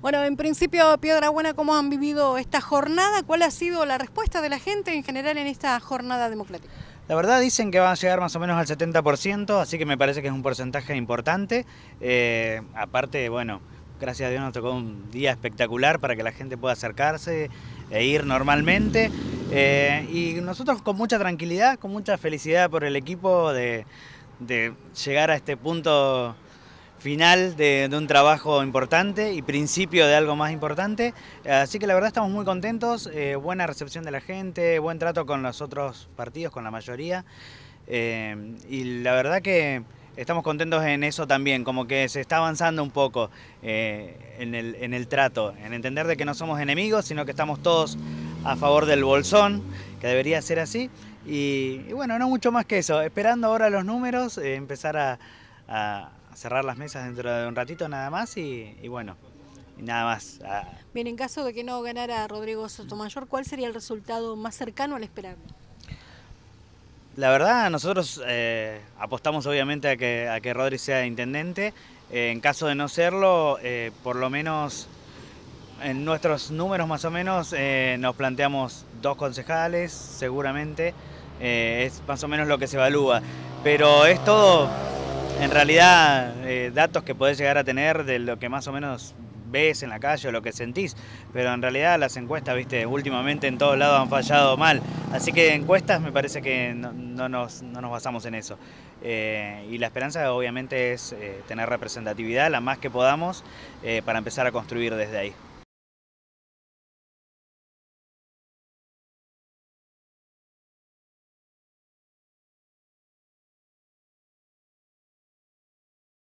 Bueno, en principio, Piedra Buena, ¿cómo han vivido esta jornada? ¿Cuál ha sido la respuesta de la gente en general en esta jornada democrática? La verdad dicen que van a llegar más o menos al 70%, así que me parece que es un porcentaje importante. Eh, aparte, bueno, gracias a Dios nos tocó un día espectacular para que la gente pueda acercarse e ir normalmente. Eh, y nosotros con mucha tranquilidad, con mucha felicidad por el equipo de llegar a este punto final de, un trabajo importante y principio de algo más importante. Así que la verdad estamos muy contentos, eh, buena recepción de la gente, buen trato con los otros partidos, con la mayoría. Eh, y la verdad que estamos contentos en eso también, como que se está avanzando un poco eh, en, el, trato, en entender de que no somos enemigos, sino que estamos todos a favor del bolsón, que debería ser así. Y, bueno, no mucho más que eso, esperando ahora los números, empezar a cerrar las mesas dentro de un ratito nada más y, bueno, nada más. Ah. Bien, en caso de que no ganara Rodrigo Sotomayor, ¿cuál sería el resultado más cercano al esperar? La verdad, nosotros eh, apostamos obviamente a que, a que Rodri sea intendente. Eh, en caso de no serlo, eh, por lo menos en nuestros números más o menos nos planteamos dos concejales, seguramente. es más o menos lo que se evalúa. Pero es todo en realidad, eh, datos que podés llegar a tener de lo que más o menos ves en la calle o lo que sentís, pero en realidad las encuestas, viste, últimamente en todos lados han fallado mal, así que encuestas me parece que no, nos, basamos en eso. Eh, y la esperanza obviamente es eh, tener representatividad la más que podamos para empezar a construir desde ahí.